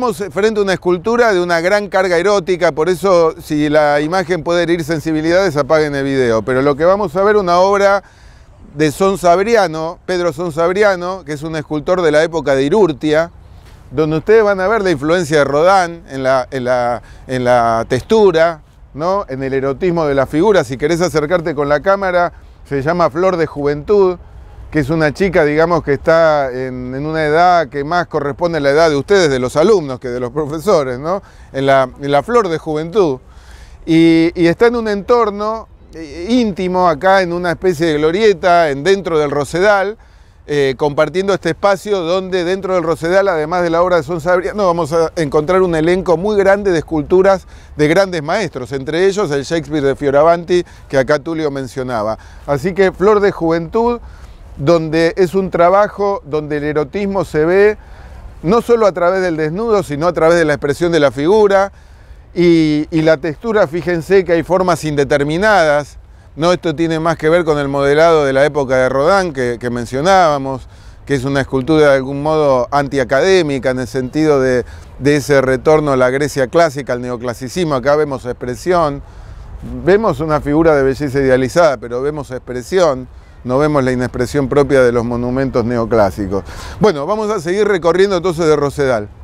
Estamos frente a una escultura de una gran carga erótica, por eso si la imagen puede herir sensibilidades apaguen el video, pero lo que vamos a ver es una obra de Pedro Pedro Sabriano, que es un escultor de la época de Irurtia, donde ustedes van a ver la influencia de Rodán en la, textura, ¿no? en el erotismo de la figura. Si querés acercarte con la cámara, se llama Flor de Juventud que es una chica, digamos, que está en, una edad que más corresponde a la edad de ustedes, de los alumnos, que de los profesores, ¿no? En la, flor de juventud. Y, está en un entorno eh, íntimo, acá en una especie de glorieta, en, dentro del Rosedal, eh, compartiendo este espacio donde dentro del Rosedal, además de la obra de Son no vamos a encontrar un elenco muy grande de esculturas de grandes maestros, entre ellos el Shakespeare de Fioravanti, que acá Tulio mencionaba. Así que Flor de Juventud donde es un trabajo donde el erotismo se ve no solo a través del desnudo, sino a través de la expresión de la figura y, la textura, fíjense que hay formas indeterminadas, no esto tiene más que ver con el modelado de la época de Rodán que, mencionábamos, que es una escultura de algún modo antiacadémica en el sentido de, de, ese retorno a la Grecia clásica, al neoclasicismo, acá vemos expresión, vemos una figura de belleza idealizada, pero vemos expresión, no vemos la inexpresión propia de los monumentos neoclásicos. Bueno, vamos a seguir recorriendo entonces de Rosedal.